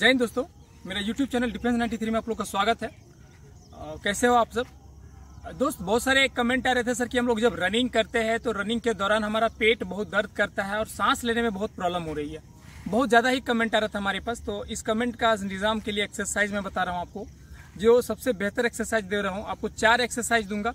जय हिंद दोस्तों मेरा यूट्यूब चैनल डिफेंस 93 में आप लोग का स्वागत है आ, कैसे हो आप सब दोस्त बहुत सारे कमेंट आ रहे थे सर कि हम लोग जब रनिंग करते हैं तो रनिंग के दौरान हमारा पेट बहुत दर्द करता है और सांस लेने में बहुत प्रॉब्लम हो रही है बहुत ज़्यादा ही कमेंट आ रहा था हमारे पास तो इस कमेंट का निज़ाम के लिए एक्सरसाइज मैं बता रहा हूँ आपको जो सबसे बेहतर एक्सरसाइज दे रहा हूँ आपको चार एक्सरसाइज दूंगा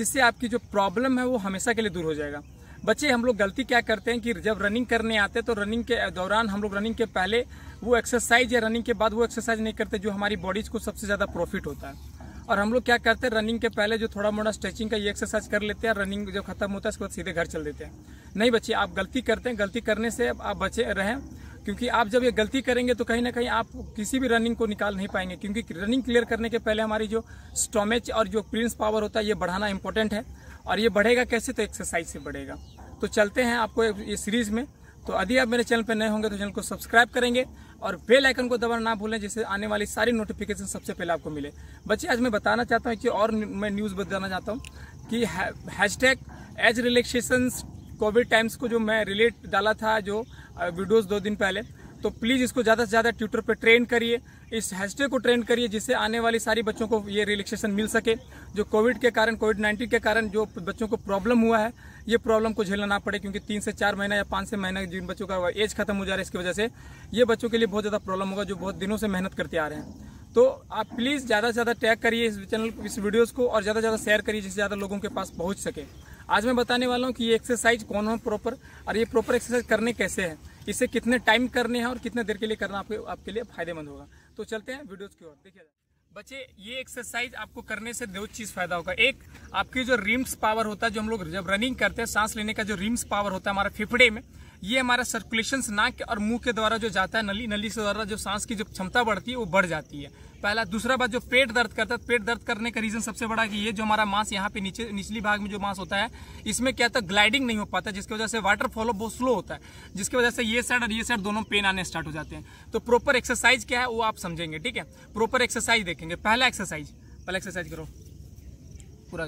जिससे आपकी जो प्रॉब्लम है वो हमेशा के लिए दूर हो जाएगा बच्चे हम लोग गलती क्या करते हैं कि जब रनिंग करने आते हैं तो रनिंग के दौरान हम लोग रनिंग के पहले वो एक्सरसाइज या रनिंग के बाद वो एक्सरसाइज नहीं करते जो हमारी बॉडीज को सबसे ज़्यादा प्रॉफिट होता है और हम लोग क्या करते हैं रनिंग के पहले जो थोड़ा मोटा स्ट्रेचिंग का ये एक्सरसाइज कर लेते हैं रनिंग जब खत्म होता है उसके बाद सीधे घर चल देते हैं नहीं बच्चे आप गलती करते हैं गलती करने से आप बचे रहें क्योंकि आप जब ये गलती करेंगे तो कहीं ना कहीं आप किसी भी रनिंग को निकाल नहीं पाएंगे क्योंकि रनिंग क्लियर करने के पहले हमारी जो स्टोमेज और जो प्रिंस पावर होता है ये बढ़ाना इंपॉर्टेंट है और ये बढ़ेगा कैसे तो एक्सरसाइज से बढ़ेगा तो चलते हैं आपको इस सीरीज में तो यदि आप मेरे चैनल पर नए होंगे तो चैनल को सब्सक्राइब करेंगे और बेल आइकन को दबाना ना भूलें जिससे आने वाली सारी नोटिफिकेशन सबसे पहले आपको मिले बच्चे आज मैं बताना चाहता हूँ कि और मैं न्यूज़ बताना चाहता हूँ कि hashtag age relaxation covid times को जो मैं रिलेट डाला था जो वीडियोज़ दो दिन पहले तो प्लीज़ इसको ज़्यादा से ज़्यादा ट्विटर पर ट्रेन करिए इस हैशटैग को ट्रेंड करिए जिससे आने वाली सारी बच्चों को ये रिलैक्सेशन मिल सके जो कोविड के कारण कोविड नाइन्टीन के कारण जो बच्चों को प्रॉब्लम हुआ है ये प्रॉब्लम को झेलना ना पड़े क्योंकि तीन से चार महीना या पाँच से महीना जिन बच्चों का एज खत्म हो जा रहा है इसकी वजह से ये बच्चों के लिए बहुत ज़्यादा प्रॉब्लम होगा जो बहुत दिनों से मेहनत करते आ रहे हैं तो आप प्लीज़ ज़्यादा से ज़्यादा टैग करिए इस चैनल इस वीडियोस को और ज़्यादा से ज़्यादा शेयर करिए जिससे ज़्यादा लोगों के पास पहुँच सके आज मैं बताने वाला हूँ कि ये एक्सरसाइज कौन हो प्रॉपर और ये प्रॉपर एक्सरसाइज करने कैसे हैं इसे कितने टाइम करने हैं और कितने देर के लिए करना आपके आपके लिए फायदेमंद होगा तो चलते हैं वीडियोज की ओर देखिए बच्चे ये एक्सरसाइज आपको करने से दो चीज फायदा होगा एक आपकी जो रिम्स पावर होता है जो हम लोग जब रनिंग करते हैं सांस लेने का जो रिम्स पावर होता है हमारा फेफड़े में ये हमारा सर्कुलेशन नाक और मुंह के द्वारा जो जाता है नली नली से द्वारा जो सांस की जो क्षमता बढ़ती है वो बढ़ जाती है पहला दूसरा बात जो पेट दर्द करता है तो पेट दर्द करने का रीजन सबसे बड़ा कि ये जो हमारा मांस यहाँ पे नीचे निचली भाग में जो मांस होता है इसमें क्या होता है ग्लाइडिंग नहीं हो पाता जिसकी वजह से वाटर फॉलो बहुत स्लो होता है जिसकी वजह से ये साइड और ये साइड दोनों पेन आने स्टार्ट हो जाते हैं तो प्रॉपर एक्सरसाइज क्या है वो आप समझेंगे ठीक है प्रॉपर एक्सरसाइज देखेंगे पहला एक्सरसाइज पहला एक्सरसाइज करो पूरा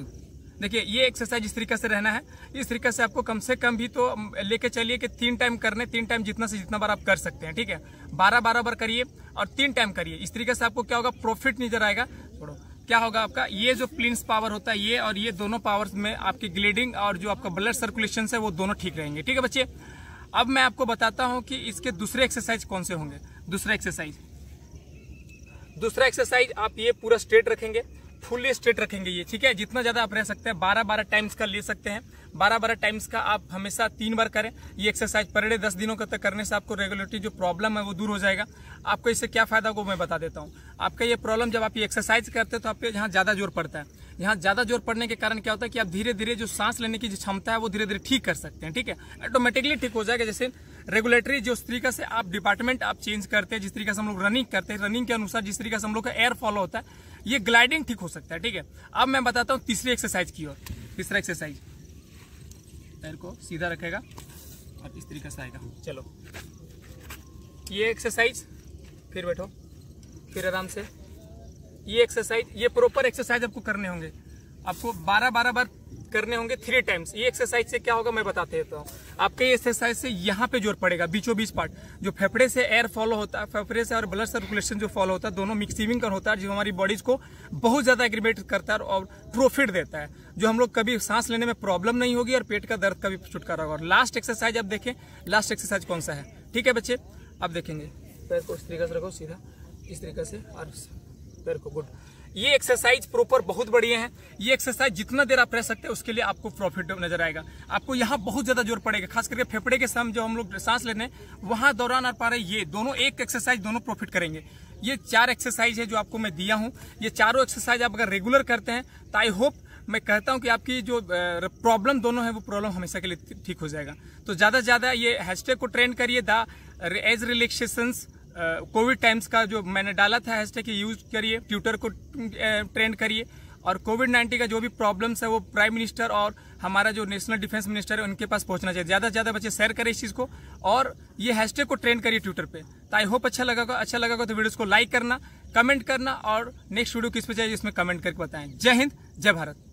देखिए ये एक्सरसाइज इस तरीके से रहना है इस तरीके से आपको कम से कम भी तो लेके चलिए कि तीन टाइम करने तीन टाइम जितना से जितना बार आप कर सकते हैं ठीक है बारह बारह बार करिए और तीन टाइम करिए इस तरीके से आपको क्या होगा प्रॉफिट नजर आएगा छोड़ो क्या होगा आपका ये जो प्लिन्स पावर होता है ये और ये दोनों पावर्स में आपकी ग्लीडिंग और जो आपका ब्लड सर्कुलेशन है वो दोनों ठीक रहेंगे ठीक है बच्चे अब मैं आपको बताता हूँ कि इसके दूसरे एक्सरसाइज कौन से होंगे दूसरा एक्सरसाइज दूसरा एक्सरसाइज आप ये पूरा स्ट्रेट रखेंगे फुल स्ट्रेट रखेंगे ये ठीक है जितना ज़्यादा आप रह सकते हैं बारह बारह टाइम्स का ले सकते हैं बारह बारह टाइम्स का आप हमेशा तीन बार करें ये एक्सरसाइज पर डे दस दिनों का तक करने से आपको रेगुलेटरी जो प्रॉब्लम है वो दूर हो जाएगा आपको इससे क्या फ़ायदा होगा मैं बता देता हूँ आपका ये प्रॉब्लम जब आप ये एक्सरसाइज करते हैं तो आपके यहाँ ज़्यादा जोर पड़ता है यहाँ ज़्यादा जोर पड़ने के कारण क्या होता है कि आप धीरे धीरे जो सांस लेने की जो क्षमता है वो धीरे धीरे ठीक कर सकते हैं ठीक है ऑटोमेटिकली ठीक हो जाएगा जैसे रेगुलेटरी जो तरीके से आप डिपार्टमेंट आप चेंज करते हैं जिस तरीके से हम लोग रनिंग करते हैं रनिंग के अनुसार जिस तरीके से हम लोग का एयर फॉलो होता है ये ग्लाइडिंग ठीक हो सकता है ठीक है अब मैं बताता हूँ तीसरी एक्सरसाइज की और तीसरा एक्सरसाइज पैर को सीधा रखेगा और इस तरीके से आएगा चलो ये एक्सरसाइज फिर बैठो फिर आराम से ये एक्सरसाइज ये प्रॉपर एक्सरसाइज आपको करने होंगे आपको बारह बारह बार करने होंगे थ्री टाइम्स ये एक्सरसाइज से क्या होगा मैं बताते देता हूँ आपके एक्सरसाइज से यहाँ पे जोर पड़ेगा बीचों बीच पार्ट जो फेफड़े से एयर फॉलो होता है फेफड़े से और ब्लड सर्कुलेशन जो फॉलो होता है दोनों मिक्सिविंग कर होता है जो हमारी बॉडीज को बहुत ज़्यादा एग्रीवेट करता है और प्रोफिट देता है जो हम लोग कभी सांस लेने में प्रॉब्लम नहीं होगी और पेट का दर्द का भी छुटकारा होगा और लास्ट एक्सरसाइज आप देखें लास्ट एक्सरसाइज कौन सा है ठीक है बच्चे आप देखेंगे पैर को इस तरीके से रखो सीधा इस तरीके से और पैर को गुड ये एक्सरसाइज प्रॉपर बहुत बढ़िया है ये एक्सरसाइज जितना देर आप रह सकते हैं उसके लिए आपको प्रॉफिट नजर आएगा आपको यहाँ बहुत ज्यादा जोर पड़ेगा खास करके फेफड़े के समय जो हम लोग सांस लेते हैं वहां दौरान आ पा रहे ये दोनों एक एक्सरसाइज दोनों प्रॉफिट करेंगे ये चार एक्सरसाइज है जो आपको मैं दिया हूँ ये चारों एक्सरसाइज आप अगर रेगुलर करते हैं तो आई होप मैं कहता हूँ कि आपकी जो प्रॉब्लम दोनों है वो प्रॉब्लम हमेशा के लिए ठीक हो जाएगा तो ज़्यादा से ज़्यादा ये हैशटैग को ट्रेंड करिए the age relaxations covid times का जो मैंने डाला था हैशटैग यूज करिए ट्विटर को ट्रेंड करिए और कोविड नाइन्टीन का जो भी प्रॉब्लम्स है वो प्राइम मिनिस्टर और हमारा जो नेशनल डिफेंस मिनिस्टर है उनके पास पहुंचना चाहिए ज़्यादा से ज़्यादा बच्चे शेयर करें इस चीज़ को और ये हैशटैग को ट्रेंड करिए ट्विटर पे तो आई होप अच्छा लगा अच्छा लगा तो वीडियोज़ को लाइक करना कमेंट करना और नेक्स्ट वीडियो किस पे चाहिए इसमें कमेंट करके बताएं जय हिंद जय भारत